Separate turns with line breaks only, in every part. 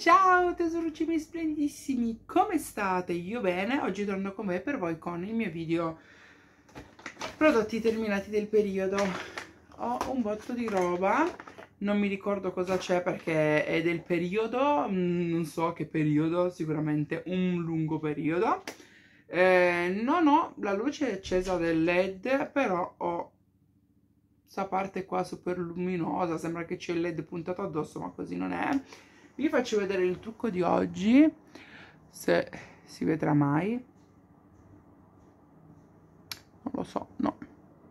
Ciao tesorucimi splendidissimi, come state? Io bene, oggi torno con me per voi con il mio video prodotti terminati del periodo. Ho un botto di roba, non mi ricordo cosa c'è perché è del periodo, mm, non so che periodo, sicuramente un lungo periodo. Eh, non ho la luce accesa del led, però ho questa parte qua super luminosa, sembra che c'è il led puntato addosso ma così non è vi faccio vedere il trucco di oggi se si vedrà mai non lo so no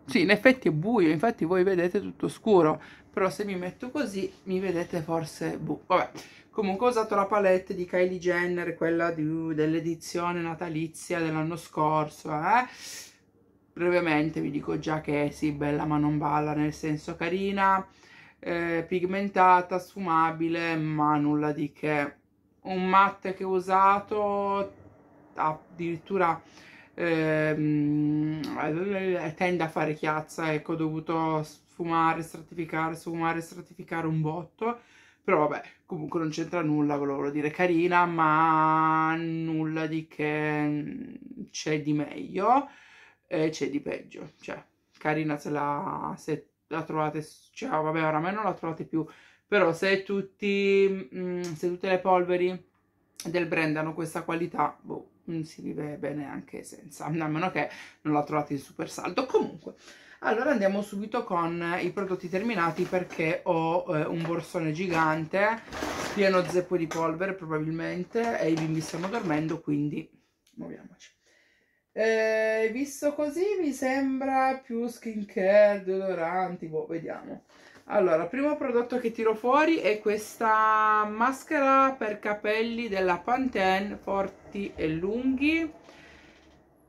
sì in effetti è buio infatti voi vedete tutto scuro però se mi metto così mi vedete forse boh vabbè comunque ho usato la palette di Kylie Jenner quella dell'edizione natalizia dell'anno scorso eh brevemente vi dico già che sì bella ma non balla nel senso carina eh, pigmentata, sfumabile, ma nulla di che. Un matte che ho usato addirittura eh, tende a fare chiazza, ecco, ho dovuto sfumare, stratificare, sfumare, stratificare un botto, però vabbè, comunque non c'entra nulla, volevo dire carina, ma nulla di che c'è di meglio e c'è di peggio, cioè carina se la se la trovate, cioè vabbè oramai non la trovate più, però se, tutti, mh, mm, se tutte le polveri del brand hanno questa qualità, boh, mm, si vive bene anche senza, a meno che non la trovate in super saldo. Comunque, allora andiamo subito con i prodotti terminati perché ho eh, un borsone gigante, pieno zeppo di polvere probabilmente, e i bimbi stanno dormendo, quindi eh, visto così mi sembra più skincare, deodoranti, boh, vediamo. Allora, primo prodotto che tiro fuori è questa maschera per capelli della Pantene, forti e lunghi.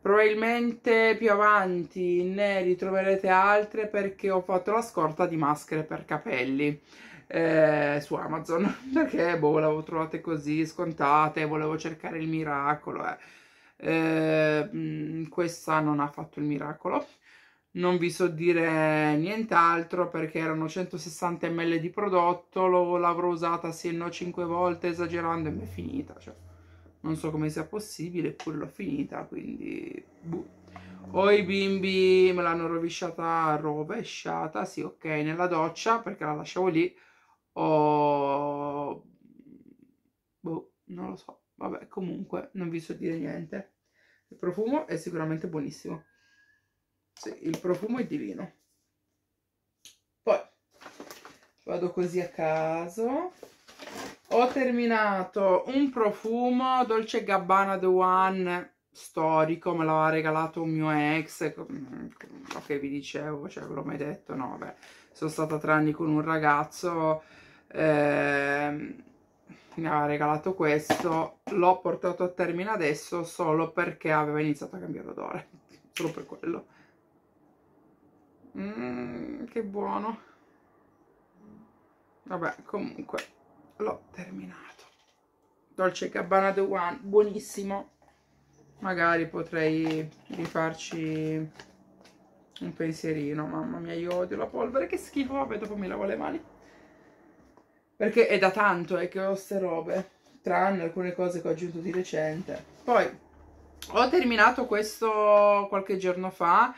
Probabilmente più avanti ne ritroverete altre perché ho fatto la scorta di maschere per capelli eh, su Amazon perché boh, l'avevo trovate così scontate, volevo cercare il miracolo, eh Ehm, mm, questa non ha fatto il miracolo non vi so dire nient'altro perché erano 160 ml di prodotto, l'avrò usata sì e no 5 volte esagerando e mi è finita, cioè, non so come sia possibile, eppure l'ho finita, quindi buh. O i bimbi me l'hanno rovesciata, rovesciata, sì ok, nella doccia perché la lasciavo lì, o Vabbè, comunque, non vi so dire niente. Il profumo è sicuramente buonissimo. Sì, il profumo è divino. Poi, vado così a caso. Ho terminato un profumo Dolce Gabbana The One storico, me l'ha regalato un mio ex, Ok, vi dicevo, cioè ve l'ho mai detto, no, vabbè, sono stata tre anni con un ragazzo, eh, mi aveva regalato questo l'ho portato a termine adesso solo perché aveva iniziato a cambiare odore solo per quello mm, che buono vabbè comunque l'ho terminato Dolce Gabbana The One buonissimo magari potrei rifarci un pensierino mamma mia io odio la polvere che schifo vabbè dopo mi lavo le mani perché è da tanto è eh, che ho queste robe, tranne alcune cose che ho aggiunto di recente. Poi ho terminato questo qualche giorno fa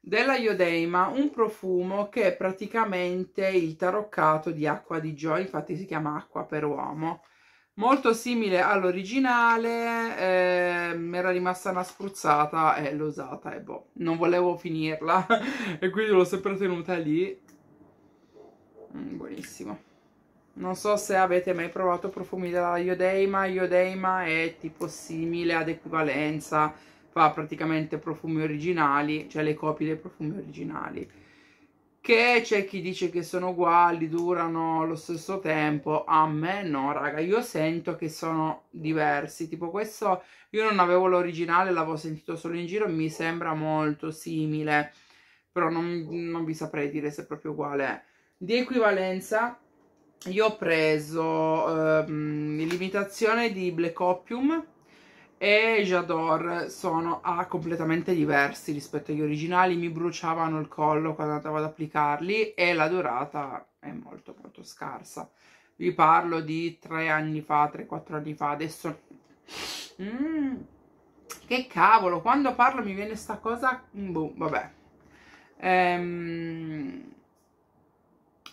della Iodeima, un profumo che è praticamente il taroccato di acqua di Joy, infatti si chiama acqua per uomo. Molto simile all'originale, ehm, era rimasta una spruzzata e eh, l'ho usata e eh, boh, non volevo finirla e quindi l'ho sempre tenuta lì. Mm, buonissimo non so se avete mai provato profumi della Iodeima, Iodeima è tipo simile ad equivalenza, fa praticamente profumi originali, cioè le copie dei profumi originali, che c'è chi dice che sono uguali, durano lo stesso tempo, a me no raga, io sento che sono diversi, tipo questo io non avevo l'originale, l'avevo sentito solo in giro, mi sembra molto simile, però non, non vi saprei dire se è proprio uguale Di equivalenza io ho preso ehm, l'imitazione di Black Opium e J'adore sono a completamente diversi rispetto agli originali, mi bruciavano il collo quando andavo ad applicarli e la durata è molto molto scarsa. Vi parlo di tre anni fa, tre, quattro anni fa, adesso... Mm, che cavolo, quando parlo mi viene sta cosa... Boh, vabbè. Ehm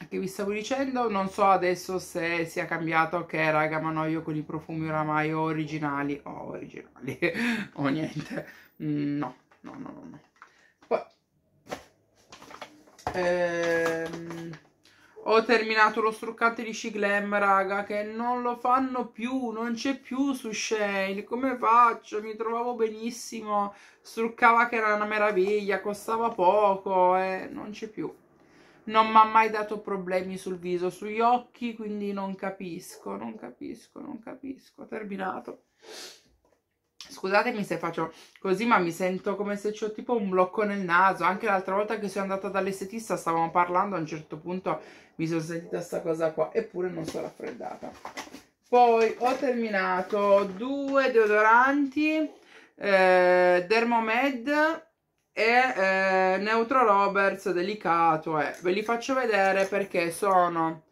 che vi stavo dicendo non so adesso se sia cambiato che raga ma no io con i profumi oramai originali o oh, originali o oh, niente mm, no no no no, no. poi ehm, ho terminato lo struccante di Shiglam raga che non lo fanno più non c'è più su Shane come faccio mi trovavo benissimo struccava che era una meraviglia costava poco e eh, non c'è più non mi ha mai dato problemi sul viso, sugli occhi, quindi non capisco, non capisco, non capisco. Terminato. Scusatemi se faccio così, ma mi sento come se ho tipo un blocco nel naso. Anche l'altra volta che sono andata dall'estetista stavamo parlando, a un certo punto mi sono sentita sta cosa qua, eppure non sono raffreddata. Poi ho terminato due deodoranti, eh, Dermomed e eh, Neutro Roberts delicato eh. ve li faccio vedere perché sono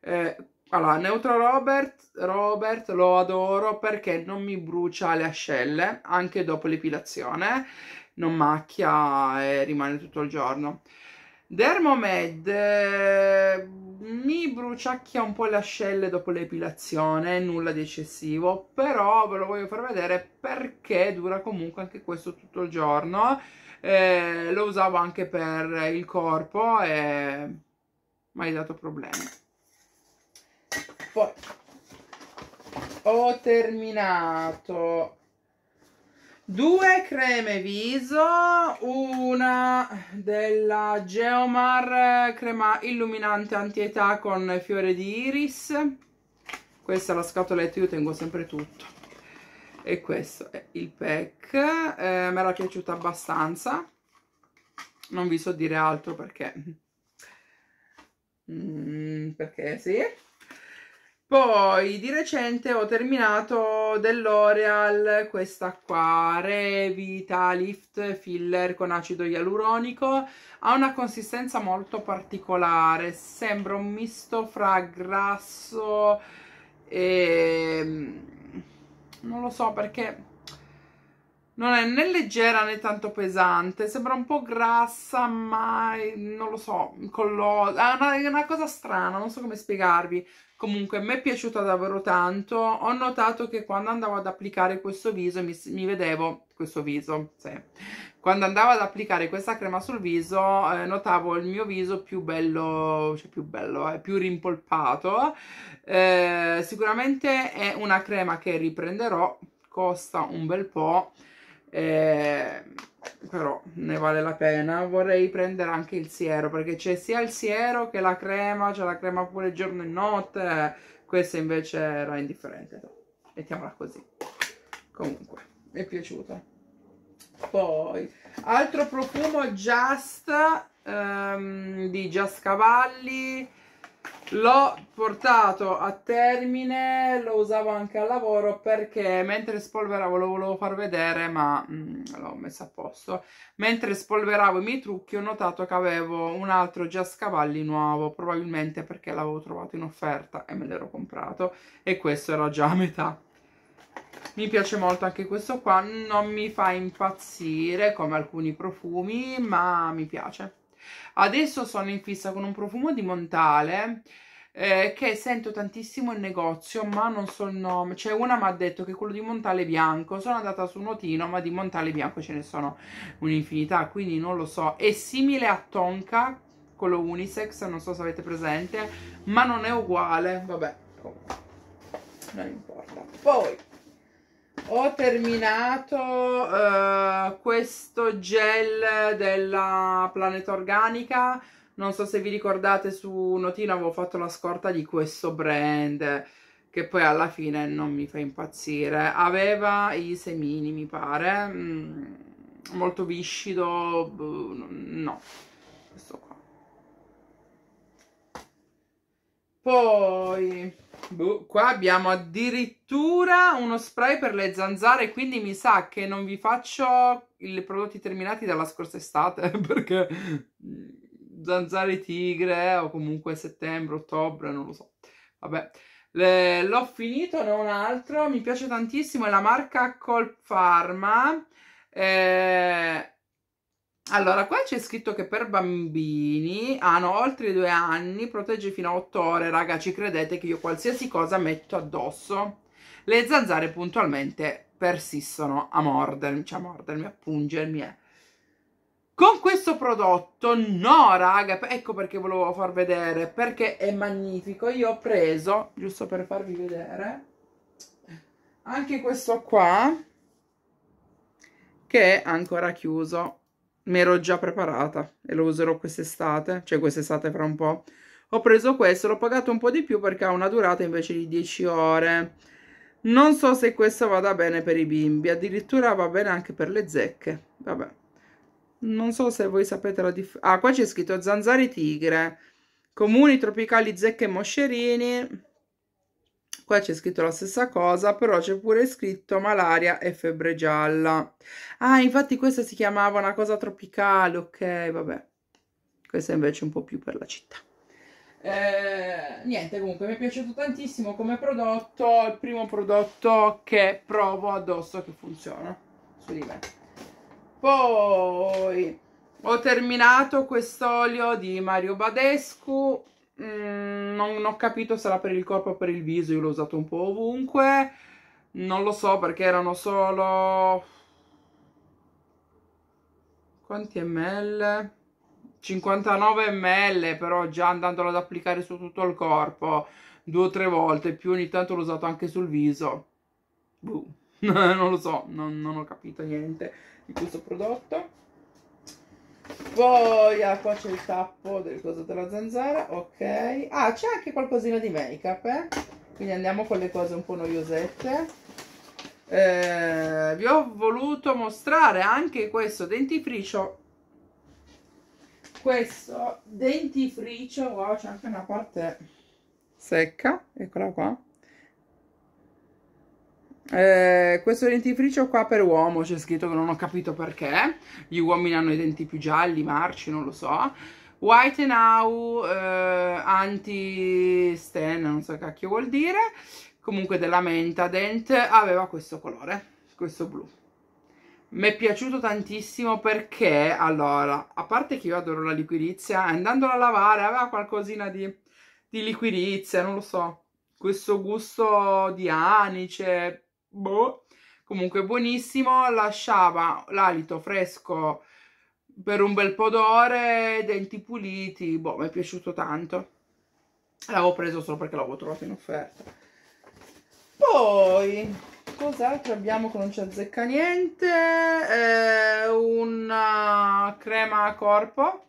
eh, allora Neutro Robert, Robert lo adoro perché non mi brucia le ascelle anche dopo l'epilazione non macchia e rimane tutto il giorno Dermomed eh, mi bruciacchia un po' le ascelle dopo l'epilazione, nulla di eccessivo, però ve lo voglio far vedere perché dura comunque anche questo tutto il giorno eh, lo usavo anche per il corpo e mai dato problemi poi ho terminato due creme viso una della Geomar crema illuminante antietà con fiore di iris questa è la scatoletta che io tengo sempre tutto e questo è il pack eh, mi era piaciuta abbastanza non vi so dire altro perché mm, perché sì poi di recente ho terminato dell'Oreal questa qua, Revita Lift Filler con acido ialuronico. Ha una consistenza molto particolare, sembra un misto fra grasso e non lo so perché non è né leggera né tanto pesante, sembra un po' grassa, ma non lo so, collosa, è una cosa strana, non so come spiegarvi. Comunque, mi è piaciuta davvero tanto, ho notato che quando andavo ad applicare questo viso mi, mi vedevo, questo viso, sì, quando andavo ad applicare questa crema sul viso eh, notavo il mio viso più bello, cioè più bello, eh, più rimpolpato. Eh, sicuramente è una crema che riprenderò, costa un bel po', eh, però ne vale la pena. Vorrei prendere anche il siero perché c'è sia il siero che la crema, c'è la crema pure giorno e notte, questa invece era indifferente. Mettiamola così. Comunque, mi è piaciuta poi altro profumo Just um, di Giascavalli l'ho portato a termine lo usavo anche al lavoro perché mentre spolveravo lo volevo far vedere ma mm, l'ho messo a posto mentre spolveravo i miei trucchi ho notato che avevo un altro giascavalli nuovo probabilmente perché l'avevo trovato in offerta e me l'ero comprato e questo era già a metà mi piace molto anche questo qua non mi fa impazzire come alcuni profumi ma mi piace adesso sono in fissa con un profumo di Montale eh, che sento tantissimo in negozio ma non so il nome c'è una mi ha detto che quello di Montale Bianco sono andata su Notino ma di Montale Bianco ce ne sono un'infinità quindi non lo so è simile a Tonka quello unisex non so se avete presente ma non è uguale vabbè non importa poi ho terminato uh, questo gel della Planeta Organica non so se vi ricordate su Notino avevo fatto la scorta di questo brand che poi alla fine non mi fa impazzire aveva i semini mi pare mm, molto viscido mm, no questo qua poi Buh, qua abbiamo addirittura uno spray per le zanzare, quindi mi sa che non vi faccio i prodotti terminati dalla scorsa estate, perché mm, zanzare tigre o comunque settembre, ottobre, non lo so. Vabbè, l'ho finito, ne ho un altro, mi piace tantissimo, è la marca Colp Pharma. Eh, allora, qua c'è scritto che per bambini hanno ah, oltre i due anni, protegge fino a otto ore, raga, ci credete che io qualsiasi cosa metto addosso? Le zanzare puntualmente persistono a mordermi, cioè a mordermi, a pungermi. Eh. Con questo prodotto, no raga, ecco perché volevo far vedere, perché è magnifico. Io ho preso, giusto per farvi vedere, anche questo qua, che è ancora chiuso mi ero già preparata e lo userò quest'estate, cioè quest'estate fra un po'. Ho preso questo, l'ho pagato un po' di più perché ha una durata invece di 10 ore. Non so se questo vada bene per i bimbi, addirittura va bene anche per le zecche. Vabbè. Non so se voi sapete la differenza. Ah, qua c'è scritto zanzare tigre, comuni tropicali zecche e moscerini. Qua c'è scritto la stessa cosa, però c'è pure scritto malaria e febbre gialla. Ah, infatti questa si chiamava una cosa tropicale, ok, vabbè. Questa invece è un po' più per la città. Eh, niente, comunque mi è piaciuto tantissimo come prodotto, il primo prodotto che provo addosso che funziona su di me. Poi ho terminato quest'olio di Mario Badescu Mm, non ho capito se era per il corpo o per il viso, io l'ho usato un po' ovunque. Non lo so perché erano solo... Quanti ml? 59 ml, però già andandolo ad applicare su tutto il corpo due o tre volte, più ogni tanto l'ho usato anche sul viso. Buh. non lo so, non, non ho capito niente di questo prodotto. Poi ah, qua c'è il tappo del coso della zanzara, ok. Ah, c'è anche qualcosina di make up, eh? Quindi andiamo con le cose un po' noiosette. Eh, vi ho voluto mostrare anche questo dentifricio. Questo dentifricio, wow, c'è anche una parte secca, eccola qua. Eh, questo dentifricio qua per uomo c'è scritto che non ho capito perché gli uomini hanno i denti più gialli, marci, non lo so White Now eh, anti-stain, non so che cacchio vuol dire comunque della menta dent aveva questo colore, questo blu mi è piaciuto tantissimo perché, allora, a parte che io adoro la liquirizia, andandola a lavare aveva qualcosina di, di liquirizia, non lo so, questo gusto di anice, boh. Comunque buonissimo, lasciava l'alito fresco per un bel po' d'ore, denti puliti, boh, mi è piaciuto tanto. L'avevo preso solo perché l'avevo trovato in offerta. Poi, cos'altro abbiamo che non ci azzecca niente? Eh, una crema a corpo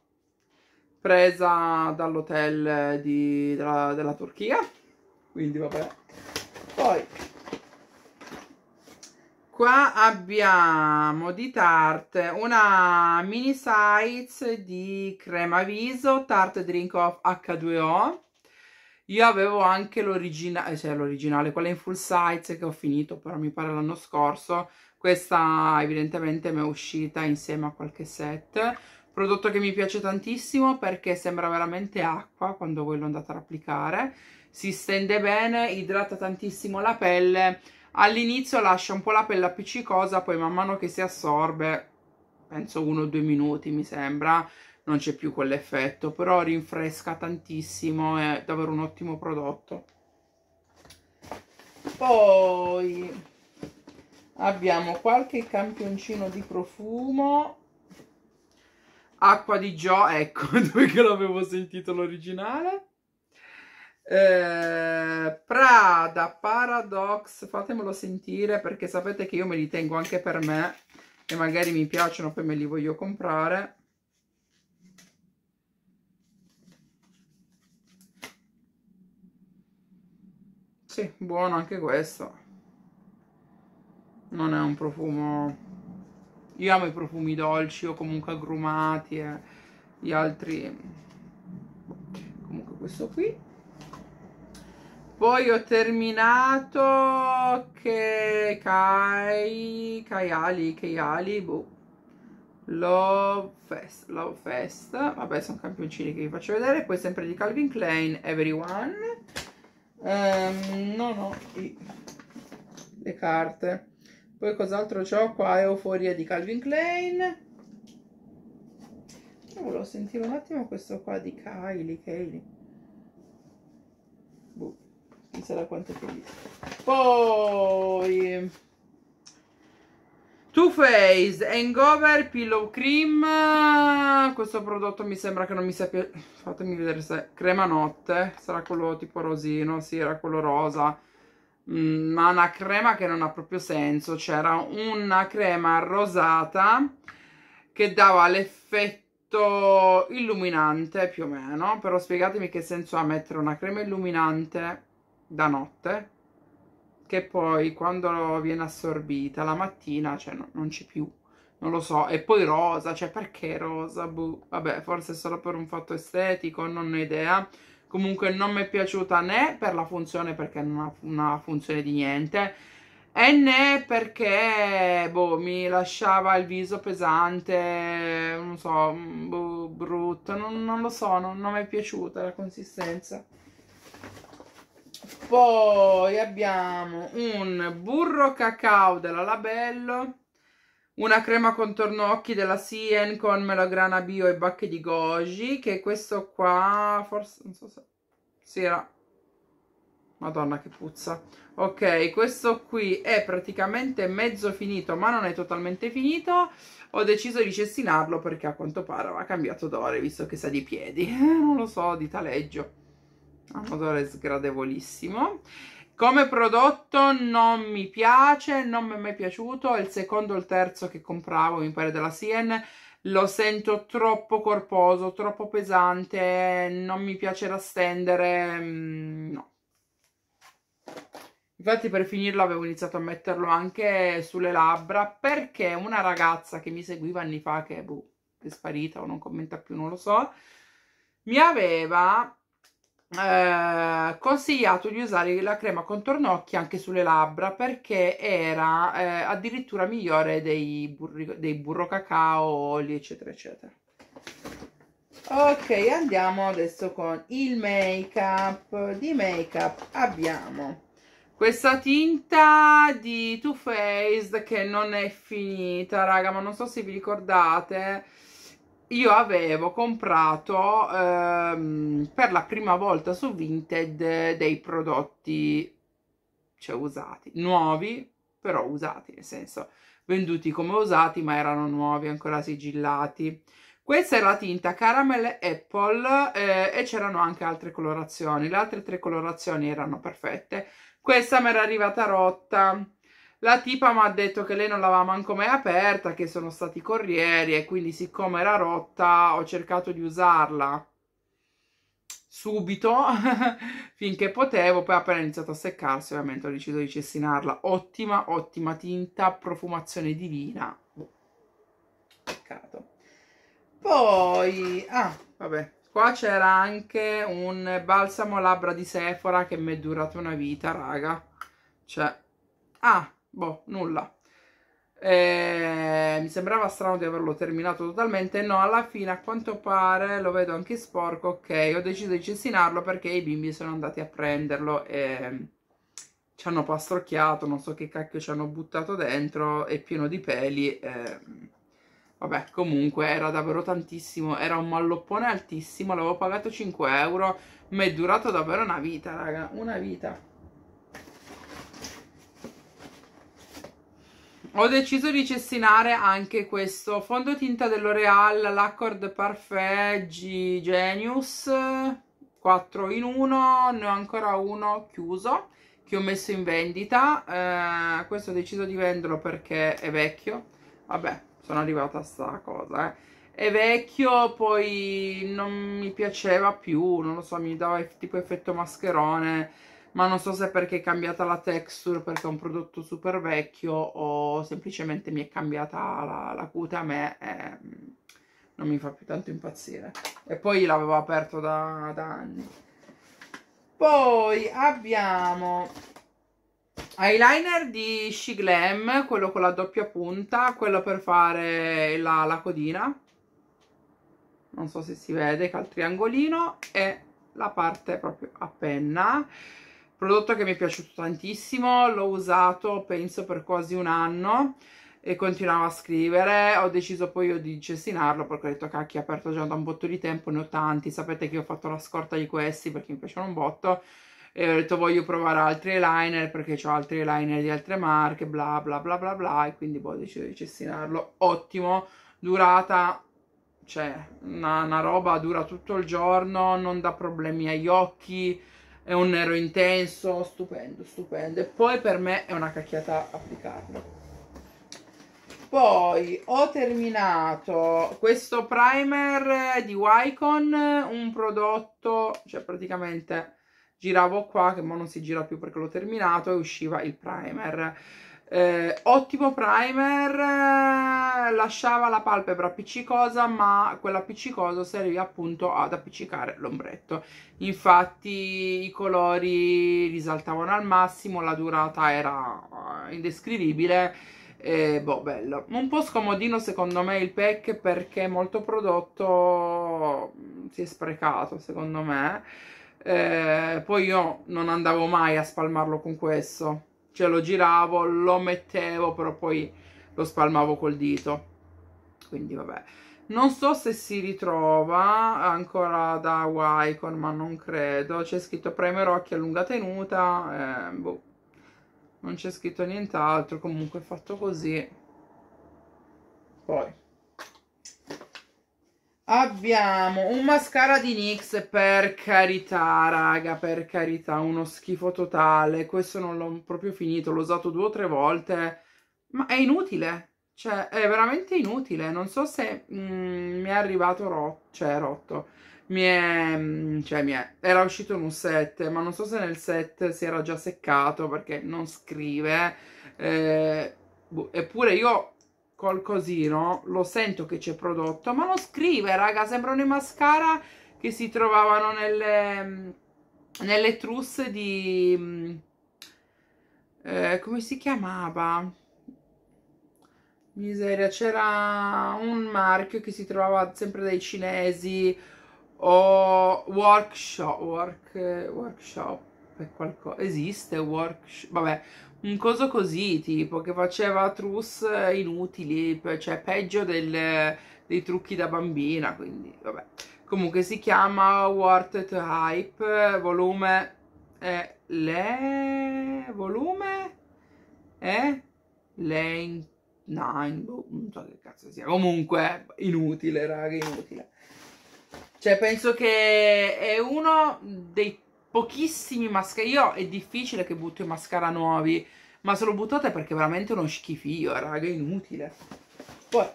presa dall'hotel della, della Turchia. Quindi vabbè. Poi qua abbiamo di Tarte una mini size di crema viso Tarte Drink of H2O io avevo anche l'originale, eh, cioè l'originale, quella in full size che ho finito però mi pare l'anno scorso questa evidentemente mi è uscita insieme a qualche set prodotto che mi piace tantissimo perché sembra veramente acqua quando voi lo andate ad applicare si stende bene, idrata tantissimo la pelle all'inizio lascia un po' la pelle appiccicosa poi man mano che si assorbe penso uno o due minuti mi sembra non c'è più quell'effetto però rinfresca tantissimo è davvero un ottimo prodotto poi abbiamo qualche campioncino di profumo acqua di Gio ecco dove che l'avevo sentito l'originale eh, Prada Paradox, fatemelo sentire perché sapete che io me li tengo anche per me e magari mi piacciono, poi me li voglio comprare. Sì, buono anche questo. Non è un profumo... Io amo i profumi dolci o comunque agrumati e gli altri... Comunque questo qui poi ho terminato che Kai, Kaiali, Kaiali, boh. Love Fest, Love Fest, vabbè sono campioncini che vi faccio vedere, poi sempre di Calvin Klein, Everyone, um, ehm, non ho i, le carte, poi cos'altro ho qua, Euforia di Calvin Klein, volevo sentire un attimo questo qua di Kylie, Kylie chissà quanto è felice. Poi... Too Faced Hangover Pillow Cream. Questo prodotto mi sembra che non mi sia piaciuto. Fatemi vedere se crema notte. Sarà quello tipo rosino. Sì, era quello rosa. Mm, ma una crema che non ha proprio senso. C'era una crema rosata che dava l'effetto illuminante più o meno. Però spiegatemi che senso ha mettere una crema illuminante da notte che poi quando viene assorbita la mattina cioè, no, non c'è più non lo so e poi rosa cioè perché rosa buh. vabbè forse solo per un fatto estetico non ho idea comunque non mi è piaciuta né per la funzione perché non ha una funzione di niente e né perché boh, mi lasciava il viso pesante, non so, mm, boh, brutto, non, non, lo so, non, non mi è piaciuta la consistenza. Poi abbiamo un burro cacao della Labello, una crema contorno occhi della Sien con melograna bio e bacche di goji, che questo qua forse non so se si era Madonna che puzza. Ok, questo qui è praticamente mezzo finito, ma non è totalmente finito. Ho deciso di cestinarlo perché a quanto pare ha cambiato d'ore, visto che sa di piedi. non lo so, di taleggio un ah. odore sgradevolissimo come prodotto non mi piace, non mi è mai piaciuto, è il secondo o il terzo che compravo, mi pare della Sien, lo sento troppo corposo, troppo pesante, non mi piace da stendere, mm, no. Infatti per finirlo avevo iniziato a metterlo anche sulle labbra perché una ragazza che mi seguiva anni fa, che boh, è sparita o non commenta più, non lo so, mi aveva eh, consigliato di usare la crema contorno occhi anche sulle labbra perché era eh, addirittura migliore dei, burri, dei burro cacao, oli eccetera eccetera ok andiamo adesso con il make up di make up abbiamo questa tinta di Too Faced che non è finita raga ma non so se vi ricordate io avevo comprato ehm, per la prima volta su Vinted dei prodotti cioè usati, nuovi però usati, nel senso venduti come usati ma erano nuovi, ancora sigillati. Questa è la tinta Caramel Apple eh, e c'erano anche altre colorazioni, le altre tre colorazioni erano perfette. Questa mi era arrivata rotta, la tipa mi ha detto che lei non l'aveva manco mai aperta, che sono stati corrieri e quindi siccome era rotta ho cercato di usarla subito finché potevo, poi appena iniziato a seccarsi ovviamente ho deciso di cestinarla. Ottima, ottima tinta, profumazione divina. Peccato. Poi, ah, vabbè, qua c'era anche un balsamo labbra di Sephora che mi è durato una vita, raga. Cioè, ah, boh, nulla. E eh, mi sembrava strano di averlo terminato totalmente. No, alla fine a quanto pare lo vedo anche sporco. Ok, ho deciso di cestinarlo perché i bimbi sono andati a prenderlo e mm, ci hanno pastrocchiato. Non so che cacchio ci hanno buttato dentro. È pieno di peli. E... Mm, vabbè, comunque era davvero tantissimo. Era un malloppone altissimo. L'avevo pagato 5 euro. Ma è durato davvero una vita, raga. Una vita. ho deciso di cestinare anche questo fondotinta dell'Oreal l'Accord Parfait G Genius 4 in 1 ne ho ancora uno chiuso che ho messo in vendita eh, questo ho deciso di venderlo perché è vecchio vabbè sono arrivata a sta cosa eh. è vecchio poi non mi piaceva più non lo so mi dava tipo effetto mascherone ma non so se è perché è cambiata la texture perché è un prodotto super vecchio o semplicemente mi è cambiata la, la cute a me eh, non mi fa più tanto impazzire e poi l'avevo aperto da, da anni poi abbiamo eyeliner di Shiglam, quello con la doppia punta, quello per fare la, la codina, non so se si vede, che ha il triangolino e la parte proprio a penna prodotto che mi è piaciuto tantissimo, l'ho usato penso per quasi un anno e continuavo a scrivere, ho deciso poi io di cestinarlo perché ho detto cacchio, aperto già da un botto di tempo, ne ho tanti, sapete che ho fatto la scorta di questi perché mi piacciono un botto e ho detto voglio provare altri eyeliner perché ho altri eyeliner di altre marche, bla bla bla bla bla e quindi boh, ho deciso di cestinarlo, ottimo, durata cioè una, una roba dura tutto il giorno, non dà problemi agli occhi, è un nero intenso, stupendo, stupendo. E poi per me è una cacchiata applicarlo. Poi ho terminato questo primer di Wycon, un prodotto, cioè praticamente giravo qua che ora non si gira più perché l'ho terminato e usciva il primer eh, ottimo primer, eh, lasciava la palpebra appiccicosa, ma quell'appiccicoso serviva appunto ad appiccicare l'ombretto. Infatti i colori risaltavano al massimo, la durata era eh, indescrivibile. Eh, boh, bello. Un po' scomodino secondo me il pack perché molto prodotto mm, si è sprecato secondo me. Eh, poi io non andavo mai a spalmarlo con questo cioè lo giravo, lo mettevo, però poi lo spalmavo col dito. Quindi vabbè. Non so se si ritrova ancora da Wycon, ma non credo. C'è scritto premerocchi a lunga tenuta, eh, boh. Non c'è scritto nient'altro, comunque è fatto così. Poi Abbiamo un mascara di NYX, per carità, raga, per carità, uno schifo totale. Questo non l'ho proprio finito, l'ho usato due o tre volte, ma è inutile. Cioè, è veramente inutile. Non so se mm, mi è arrivato rotto, cioè rotto. Mi è, mm, cioè, mi è, era uscito in un set, ma non so se nel set si era già seccato perché non scrive. Eh, boh, eppure io col cosino lo sento che c'è prodotto, ma non scrive, raga, sembrano i mascara che si trovavano nelle, nelle trusse di... Mm, eh, come si chiamava? Miseria, c'era un marchio che si trovava sempre dai cinesi o workshop, work, workshop, qualcosa, esiste workshop, vabbè, un coso così, tipo, che faceva trus inutili, cioè peggio del, dei trucchi da bambina, quindi vabbè. Comunque si chiama Worth Hype, volume... Eh, le... volume... Eh? Lane 9, boh, non so che cazzo sia. Comunque, inutile, raga, inutile. Cioè, penso che è uno dei pochissimi mascara. Io è difficile che butto i mascara nuovi, ma se lo buttate perché è veramente uno schifio, raga, è inutile. Poi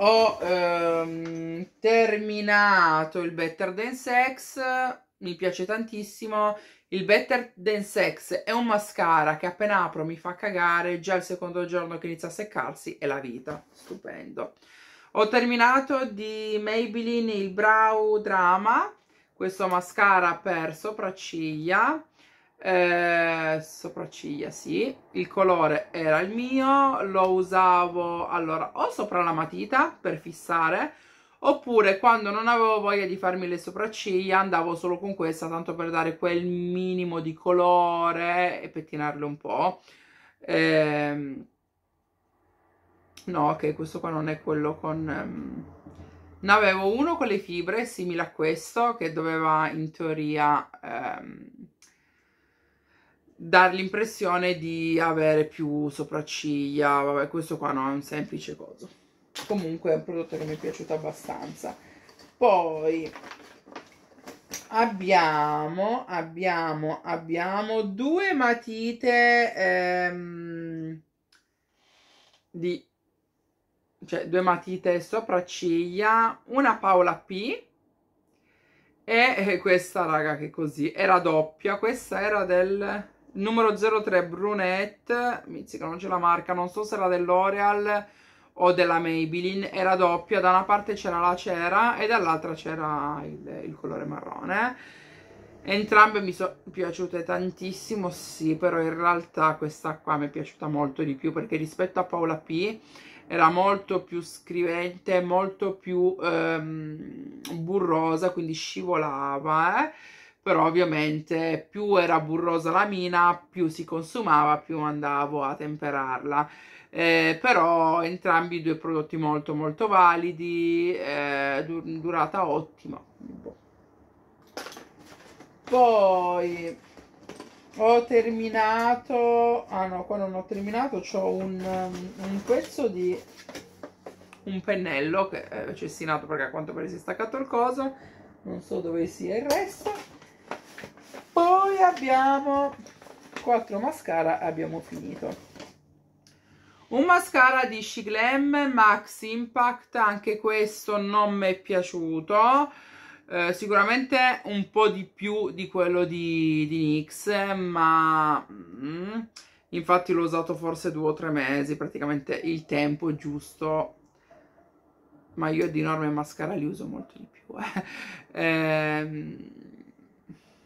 ho ehm, terminato il Better Than Sex, mi piace tantissimo. Il Better Than Sex è un mascara che appena apro mi fa cagare, già il secondo giorno che inizia a seccarsi è la vita, stupendo. Ho terminato di Maybelline il Brow Drama, questo mascara per sopracciglia eh, sopracciglia sì il colore era il mio lo usavo allora o sopra la matita per fissare oppure quando non avevo voglia di farmi le sopracciglia andavo solo con questa tanto per dare quel minimo di colore e pettinarle un po' eh, no ok questo qua non è quello con um, ne avevo uno con le fibre simile a questo che doveva in teoria ehm, dar l'impressione di avere più sopracciglia vabbè questo qua no è un semplice coso comunque è un prodotto che mi è piaciuto abbastanza poi abbiamo abbiamo abbiamo due matite ehm, di cioè due matite sopracciglia, una Paola P e questa raga che così era doppia, questa era del numero 03 brunette, mizzica non c'è la marca, non so se era dell'Oreal o della Maybelline, era doppia, da una parte c'era la cera e dall'altra c'era il, il colore marrone. Entrambe mi sono piaciute tantissimo, sì, però in realtà questa qua mi è piaciuta molto di più perché rispetto a Paola P era molto più scrivente, molto più ehm, burrosa, quindi scivolava, eh? però ovviamente più era burrosa la mina, più si consumava, più andavo a temperarla. Eh, però entrambi i due prodotti molto molto validi, eh, durata ottima. Boh. Poi ho terminato ah no qua non ho terminato ho un, um, un, pezzo di un pennello che è cestinato perché a quanto pare si è staccato il coso non so dove sia il resto poi abbiamo quattro mascara abbiamo finito un mascara di Shiglam Max Impact anche questo non mi è piaciuto eh, sicuramente un po' di più di quello di, di NYX, ma mm, infatti l'ho usato forse due o tre mesi, praticamente il tempo giusto, ma io di norma mascara li uso molto di più. Eh. eh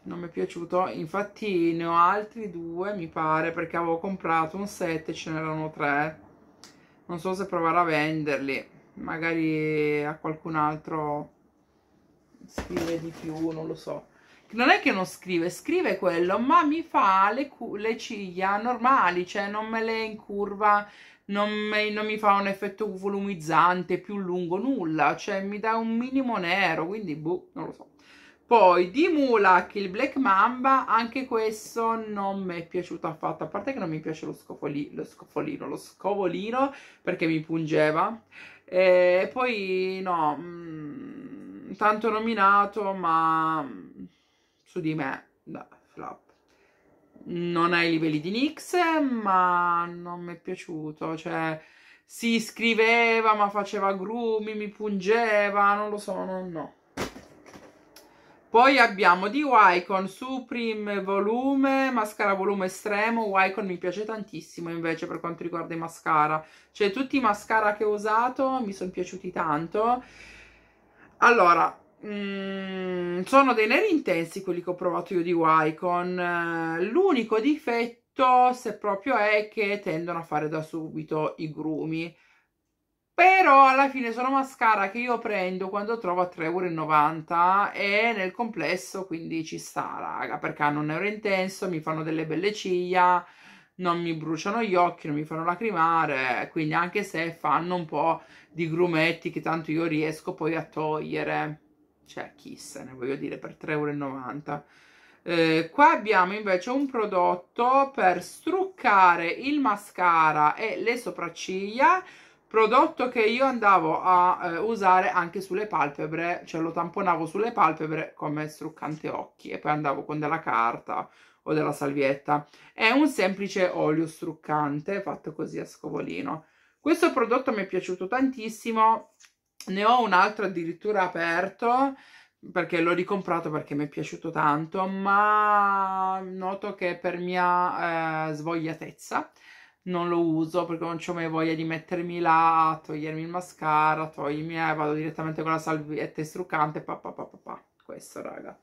non mi è piaciuto, infatti ne ho altri due mi pare, perché avevo comprato un set e ce n'erano tre. Non so se provare a venderli, magari a qualcun altro scrive di più, non lo so. Non è che non scrive, scrive quello, ma mi fa le, le ciglia normali, cioè non me le incurva, non, me, non mi fa un effetto volumizzante più lungo, nulla, cioè mi dà un minimo nero, quindi boh, non lo so. Poi di Mulak, il Black Mamba, anche questo non mi è piaciuto affatto, a parte che non mi piace lo, scofoli, lo scofolino, lo scovolino, perché mi pungeva. Eh, e poi no... Mm, tanto nominato, ma su di me da flop. Non ha i livelli di Nix, ma non mi è piaciuto, cioè si scriveva, ma faceva grumi, mi pungeva, non lo so, non no. Poi abbiamo di Wycon Supreme Volume, mascara volume estremo, Wycon mi piace tantissimo invece per quanto riguarda i mascara, cioè tutti i mascara che ho usato mi sono piaciuti tanto allora, mh, mm, sono dei neri intensi quelli che ho provato io di Wycon. Eh, l'unico difetto, se proprio è, che tendono a fare da subito i grumi. Però alla fine sono mascara che io prendo quando trovo a 3,90 euro e nel complesso quindi ci sta, raga, perché hanno un nero intenso, mi fanno delle belle ciglia, non mi bruciano gli occhi, non mi fanno lacrimare, quindi anche se fanno un po' di grumetti che tanto io riesco poi a togliere, cioè chi se ne voglio dire per 3,90€. Eh, qua abbiamo invece un prodotto per struccare il mascara e le sopracciglia prodotto che io andavo a eh, usare anche sulle palpebre, cioè lo tamponavo sulle palpebre come struccante occhi e poi andavo con della carta o della salvietta. È un semplice olio struccante fatto così a scovolino. Questo prodotto mi è piaciuto tantissimo, ne ho un altro addirittura aperto perché l'ho ricomprato perché mi è piaciuto tanto, ma noto che per mia eh, svogliatezza non lo uso perché non ho mai voglia di mettermi là, togliermi il mascara, togliermi, eh, vado direttamente con la salvietta struccante, pa, pa, pa, pa, pa. questo raga.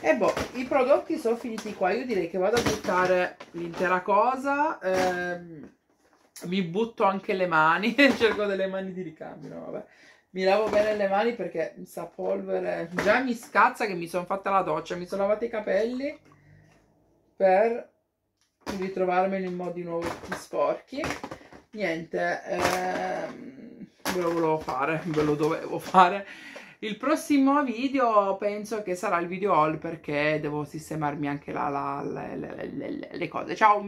E boh, i prodotti sono finiti qua. Io direi che vado a buttare l'intera cosa. Ehm, mi butto anche le mani. Cerco delle mani di ricambio. No, vabbè. Mi lavo bene le mani perché sa polvere. Già mi scazza che mi sono fatta la doccia. Mi sono lavata i capelli per ritrovarmeli in modi nuovi sporchi. Niente, ehm, ve lo volevo fare, ve lo dovevo fare. Il prossimo video penso che sarà il video haul perché devo sistemarmi anche la, la, la, le, le, le cose. Ciao!